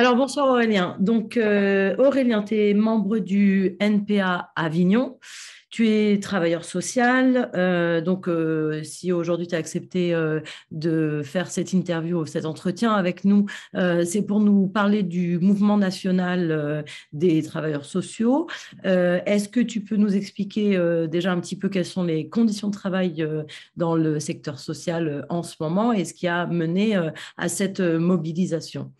Alors, bonsoir Aurélien. Donc, euh, Aurélien, tu es membre du NPA Avignon. Tu es travailleur social, euh, donc euh, si aujourd'hui tu as accepté de faire cette interview, cet entretien avec nous, c'est pour nous parler du mouvement national des travailleurs sociaux. Est-ce que tu peux nous expliquer déjà un petit peu quelles sont les conditions de travail dans le secteur social en ce moment et ce qui a mené à cette mobilisation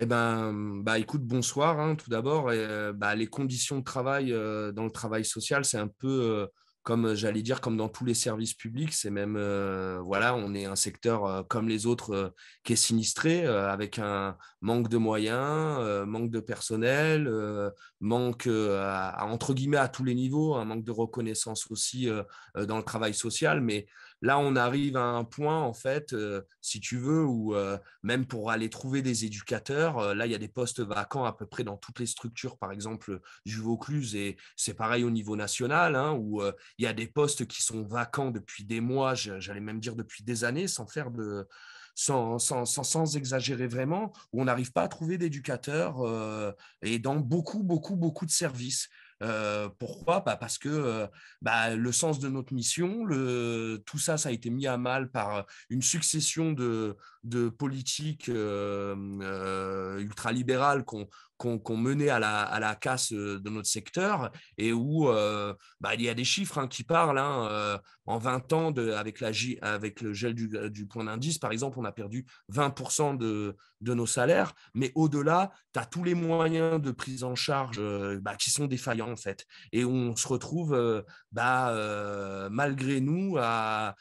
eh ben, mmh, bah, écoute, bonsoir hein, tout d'abord. Bah, les conditions de travail dans le travail social, c'est un peu comme j'allais dire, comme dans tous les services publics. C'est même, voilà, on est un secteur comme les autres qui est sinistré, avec un manque de moyens, manque de personnel, manque à, entre guillemets à tous les niveaux, un manque de reconnaissance aussi dans le travail social, mais Là, on arrive à un point, en fait, euh, si tu veux, où euh, même pour aller trouver des éducateurs, euh, là, il y a des postes vacants à peu près dans toutes les structures, par exemple, du Vaucluse, et c'est pareil au niveau national, hein, où il y a des postes qui sont vacants depuis des mois, j'allais même dire depuis des années, sans faire de... sans exagérer vraiment, où on n'arrive pas à trouver d'éducateurs et dans beaucoup, beaucoup, beaucoup de services. Euh, pourquoi bah, Parce que euh, bah, le sens de notre mission, le, tout ça, ça a été mis à mal par une succession de, de politiques euh, ultralibérales qu'on qu'on menait à la, à la, casse euh, de notre secteur et où euh, bah, il y a des chiffres hein, qui parlent. Hein, euh, en 20 ans, de, avec, la, avec le gel du, du point d'indice, par exemple, on a perdu 20% de, de, nos salaires. Mais au-delà, tu as tous les moyens de prise en charge bah, qui sont défaillants, en fait. Et on se retrouve, bah, malgré nous, à,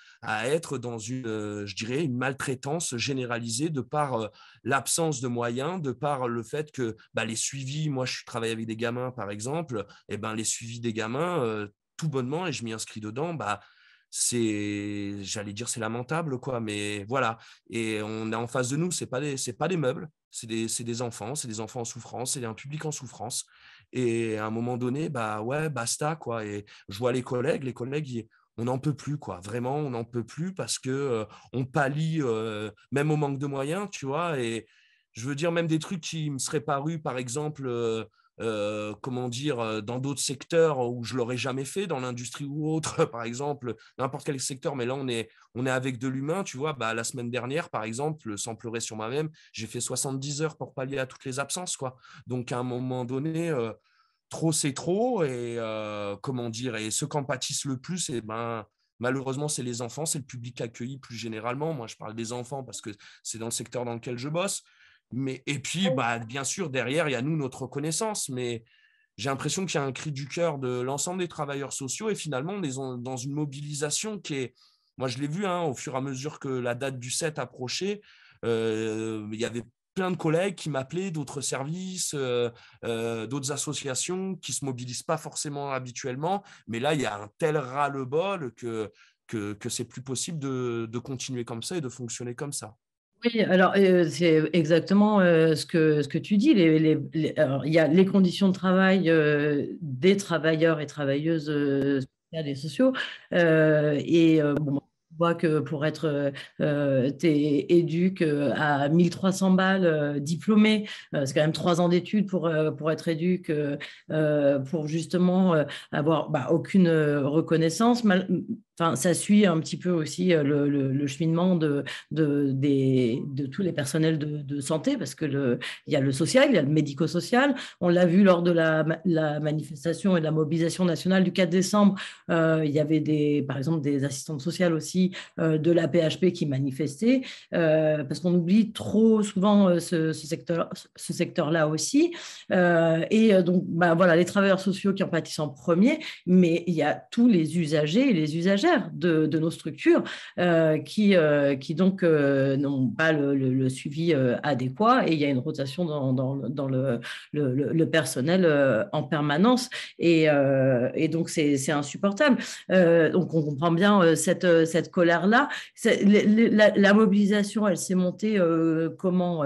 être dans une, je dirais, une maltraitance généralisée de par l'absence de moyens, de par le fait que bah, les suivis, moi je travaille avec des gamins par exemple, et eh ben les suivis des gamins, euh, tout bonnement, et je m'y inscris dedans, bah c'est, j'allais dire c'est lamentable quoi, mais voilà. Et on est en face de nous, c'est pas des, c'est pas des meubles, c'est des, c'est des enfants, c'est des enfants en souffrance, c'est un public en souffrance. Et à un moment donné, bah ouais, basta quoi. Et je vois les collègues, les collègues on n'en peut plus, quoi. Vraiment, on n'en peut plus parce que euh, on pallie euh, même au manque de moyens, tu vois. Et, je veux dire, même des trucs qui me seraient parus, par exemple, euh, euh, comment dire, euh, dans d'autres secteurs où je l'aurais jamais fait, dans l'industrie ou autre, par exemple, n'importe quel secteur, mais là, on est, on est avec de l'humain, tu vois, bah, la semaine dernière, par exemple, sans pleurer sur moi-même, j'ai fait 70 heures pour pallier à toutes les absences, quoi. Donc, à un moment donné, trop, c'est trop, et comment dire, et ceux qui en pâtissent le plus, et eh ben, Malheureusement, c'est les enfants, c'est le public accueilli plus généralement. Moi, je parle des enfants parce que c'est dans le secteur dans lequel je bosse. Mais, et puis, bah, bien sûr, derrière, il y a nous, notre reconnaissance. Mais j'ai l'impression qu'il y a un cri du cœur de l'ensemble des travailleurs sociaux. Et finalement, on est dans une mobilisation qui est. Moi, je l'ai vu hein, au fur et à mesure que la date du 7 approchait. Euh, il y avait plein de collègues qui m'appelaient d'autres services, euh, euh, d'autres associations qui se mobilisent pas forcément habituellement. Mais là, il y a un tel ras-le-bol que, que, que c'est plus possible de continuer comme ça et de fonctionner comme ça. Oui, alors euh, c'est exactement euh, ce, que, ce que tu dis. il y a les conditions de travail euh, des travailleurs et travailleuses sociales et sociaux. et on voit que pour être éduque à 1300 balles diplômé, c'est quand même trois ans d'études pour, pour être éduque, pour justement avoir bah, aucune reconnaissance ça suit un petit peu aussi euh, le, cheminement de, tous les personnels de, santé, parce qu'il y a le social, il y a le médico-social. On l'a vu lors de la, manifestation et de la mobilisation nationale du 4 décembre. Euh, il y avait des, par exemple des assistantes sociales aussi euh, de la PHP qui manifestaient, parce qu'on oublie trop souvent ce, secteur-là aussi. et donc, bah, voilà, les travailleurs sociaux qui en pâtissent en premier, mais il y a tous les usagers et les usagers de, nos structures euh, euh, qui, donc euh, n'ont pas le, suivi adéquat et il y a une rotation dans, le, personnel en permanence et, donc c'est insupportable. donc on comprend bien cette, colère-là. La, mobilisation, elle s'est montée comment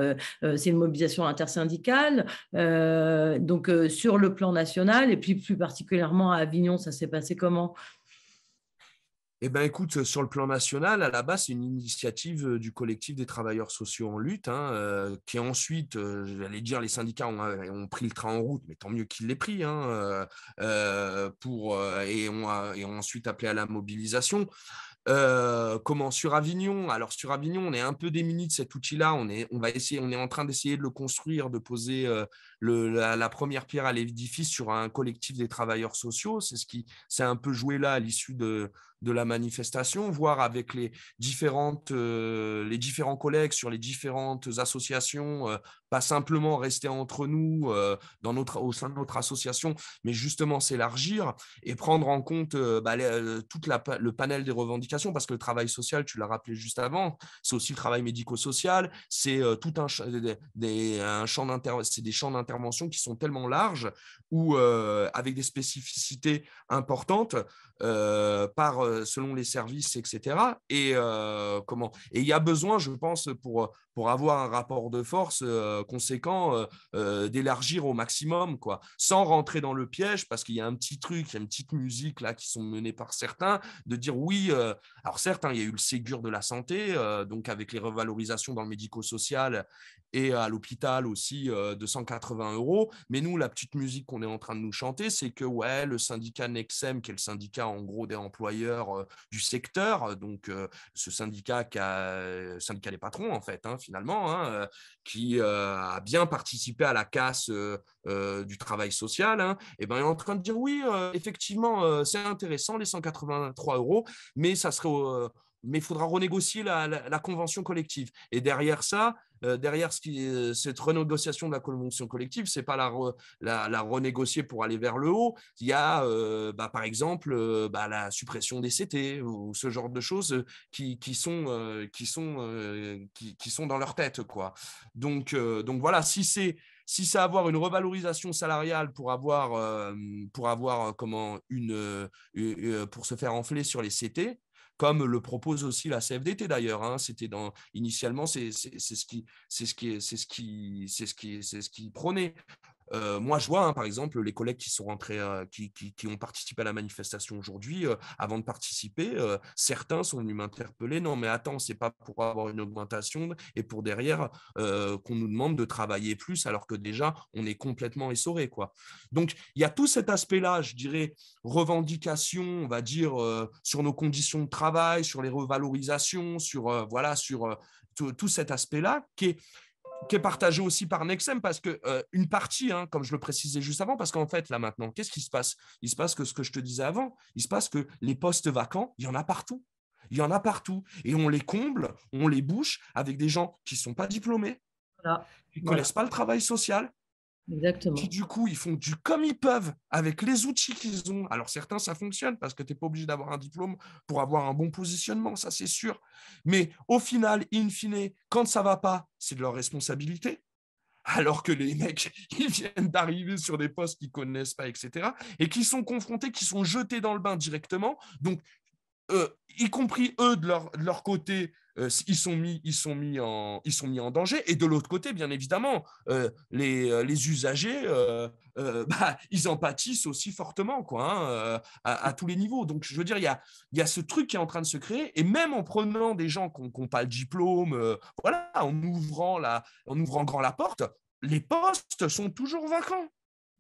C'est une mobilisation intersyndicale, donc sur le plan national et puis plus particulièrement à Avignon, ça s'est passé comment eh bien, écoute, euh, sur le plan national, à la base, c'est une initiative euh, du collectif des travailleurs sociaux en lutte, hein, euh, qui ensuite, j'allais dire, les syndicats ont, pris le train en route, mais tant mieux qu'ils l'aient pris, hein, pour, et, ont, et ont ensuite appelé à la mobilisation. Euh, comment sur Avignon Alors sur Avignon, on est un peu démuni de cet outil-là. On est, on va essayer, on est en train d'essayer de le construire, de poser euh, la, première pierre à l'édifice sur un collectif des travailleurs sociaux. C'est ce qui s'est un peu joué là à l'issue de, la manifestation, voire avec les différentes, euh, les différents collègues sur les différentes associations pas simplement rester entre nous euh, dans notre, au sein de notre association, mais justement s'élargir et prendre en compte euh, bah, euh, le panel des revendications, parce que le travail social, tu l'as rappelé juste avant, c'est aussi le travail médico-social, c'est tout un, un champ c'est des champs d'intervention qui sont tellement larges ou avec des spécificités importantes euh, par, euh, selon les services, etc. Et euh, comment Et il y a besoin, je pense, pour, pour avoir un rapport de force conséquent, d'élargir au maximum, quoi, sans rentrer dans le piège, parce qu'il y a un petit truc, il y a une petite musique là qui sont menées par certains, de dire oui. alors certes, hein, il y a eu le Ségur de la santé, donc avec les revalorisations dans le médico-social et à l'hôpital aussi 280 euros. Mais nous, la petite musique qu'on est en train de nous chanter, c'est que ouais, le syndicat Nexem, qui est le syndicat en gros des employeurs du secteur, donc ce syndicat qui a, syndicat des patrons en fait, hein, finalement, hein, qui a bien participé à la casse du travail social, et hein, eh ben, est en train de dire oui, effectivement, c'est intéressant les 183 euros, mais ça serait mais il faudra renégocier la, la, convention collective. Et derrière ça, euh, derrière euh, cette renégociation de la convention collective, c'est pas la, renégocier pour aller vers le haut. Il y a, euh, bah, par exemple, bah, la suppression des CT ou, ce genre de choses qui, sont dans leur tête, Donc voilà, si c'est avoir une revalorisation salariale pour avoir, comment, pour se faire enfler sur les CT, comme le propose aussi la CFDT d'ailleurs. Hein. C'était dans initialement c'est ce qui c'est ce qui c'est ce qui c'est ce qui c'est ce qui prônait euh, moi, je vois, hein, par exemple, les collègues qui sont rentrés, euh, qui, ont participé à la manifestation aujourd'hui, euh, avant de participer, certains sont venus m'interpeller. Non, mais attends, c'est pas pour avoir une augmentation et pour derrière qu'on nous demande de travailler plus, alors que déjà on est complètement essoré, quoi. Donc, il y a tout cet aspect-là, je dirais, revendication, on va dire, sur nos conditions de travail, sur les revalorisations, sur voilà, sur tout, tout cet aspect-là qui est qui est partagé aussi par Nexem parce que euh, une partie, hein, comme je le précisais juste avant, parce qu'en fait là maintenant, qu'est-ce qui se passe Il se passe que ce que je te disais avant, il se passe que les postes vacants, il y en a partout. Il y en a partout et on les comble, on les bouche avec des gens qui ne sont pas diplômés, qui ne connaissent pas le travail social, Exactement. Qui, du coup, ils font du comme ils peuvent avec les outils qu'ils ont. Alors, certains, ça fonctionne parce que tu n'es pas obligé d'avoir un diplôme pour avoir un bon positionnement, ça c'est sûr. Mais au final, in fine, quand ça va pas, c'est de leur responsabilité. Alors que les mecs, ils viennent d'arriver sur des postes qu'ils connaissent pas, etc. Et qui sont confrontés, qui sont jetés dans le bain directement. Donc, euh, y compris eux de leur, de leur côté, euh, ils, sont mis, ils, sont mis en, ils sont mis en danger. Et de l'autre côté, bien évidemment, euh, les, les, usagers, bah, ils en pâtissent aussi fortement quoi, hein, à, tous les niveaux. Donc, je veux dire, il y a, y a ce truc qui est en train de se créer. Et même en prenant des gens qui n'ont pas le diplôme, voilà, en, ouvrant la, en ouvrant grand la porte, les postes sont toujours vacants.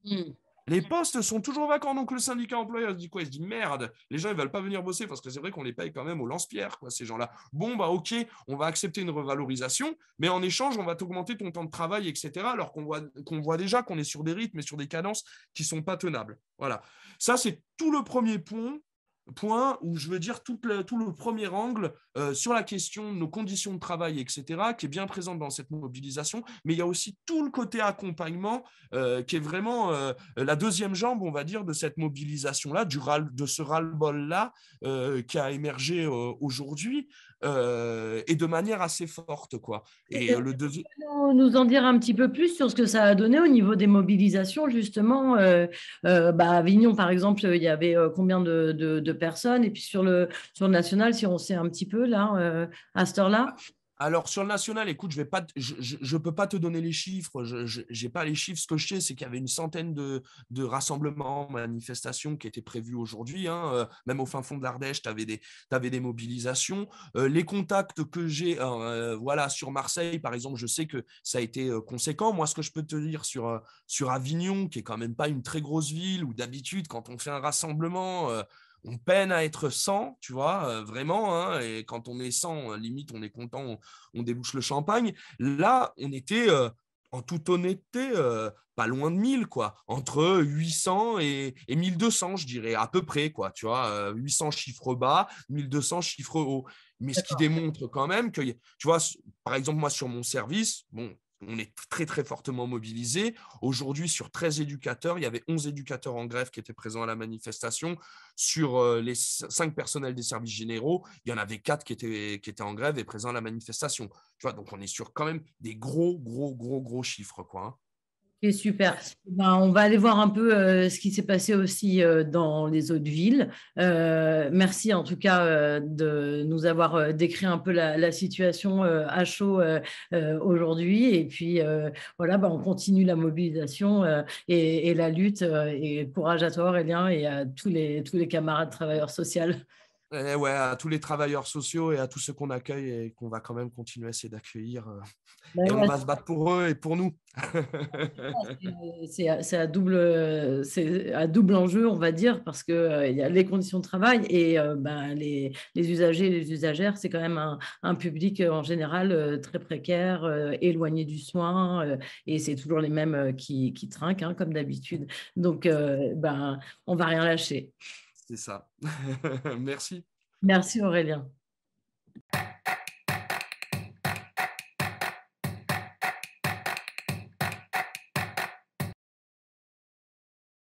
Mmh. Les postes sont toujours vacants, donc le syndicat employeur se dit quoi Il se dit merde, les gens ils veulent pas venir bosser parce que c'est vrai qu'on les paye quand même au lance-pierre, quoi, ces gens-là. Bon, bah ok, on va accepter une revalorisation, mais en échange, on va t'augmenter ton temps de travail, etc. Alors qu'on voit, qu'on voit déjà qu'on est sur des rythmes et sur des cadences qui sont pas tenables. Voilà. Ça, c'est tout le premier point point où je veux dire tout le, premier angle euh, sur la question de nos conditions de travail, etc., qui est bien présente dans cette mobilisation, mais il y a aussi tout le côté accompagnement euh, qui est vraiment euh, la deuxième jambe, on va dire, de cette mobilisation-là, de ce ras bol là qui a émergé aujourd'hui, euh, et de manière assez forte. Quoi. Et, euh, le nous, en dire un petit peu plus sur ce que ça a donné au niveau des mobilisations, justement euh, euh bah, Avignon, par exemple, il y avait combien de, de, personnes Et puis sur le, sur le national, si on sait un petit peu, là, à cette heure-là alors sur le national, écoute, je ne je, peux pas te donner les chiffres. Je n'ai pas les chiffres. Ce que je sais, c'est qu'il y avait une centaine de, de rassemblements, manifestations qui étaient prévues aujourd'hui. Hein. Euh, même au fin fond de l'Ardèche, tu avais des, des mobilisations. Euh, les contacts que j'ai, euh, voilà, sur Marseille, par exemple, je sais que ça a été conséquent. Moi, ce que je peux te dire sur sur Avignon, qui est quand même pas une très grosse ville, où d'habitude quand on fait un rassemblement on peine à être 100, tu vois, euh, vraiment. Hein, et quand on est 100, euh, limite, on est content, on, débouche le champagne. Là, on était, euh, en toute honnêteté, pas loin de 1000, quoi. Entre 800 et, et, 1200, je dirais, à peu près, quoi. Tu vois, 800 chiffres bas, 1200 chiffres hauts. Mais ce qui démontre quand même que, tu vois, par exemple, moi, sur mon service, bon, on est très très fortement mobilisé. Aujourd'hui, sur 13 éducateurs, il y avait 11 éducateurs en grève qui étaient présents à la manifestation. Sur euh, les 5 personnels des services généraux, il y en avait 4 qui étaient, qui étaient en grève et présents à la manifestation. Tu vois, donc on est sur quand même des gros, gros, gros, gros chiffres. Quoi, hein super. Ben, on va aller voir un peu euh, ce qui s'est passé aussi euh, dans les autres villes. Euh, merci en tout cas de nous avoir décrit un peu la, situation à chaud aujourd'hui. Et puis voilà, ben, on continue la mobilisation et, la lutte. et courage à toi Aurélien et à tous les, tous les camarades travailleurs sociaux. Eh à tous les travailleurs sociaux et à tous ceux qu'on accueille et qu'on va quand même continuer à essayer d'accueillir. Euh, ben on va se battre pour eux et pour nous. Euh, c'est à, double, enjeu, on va dire, parce que euh, y a les conditions de travail et ben, les, les, usagers, les usagères, c'est quand même un, public en général très précaire, éloigné du soin, et c'est toujours les mêmes qui, trinquent, hein, comme d'habitude. Donc, ben, on va rien lâcher. C'est ça. Merci. Merci Aurélien.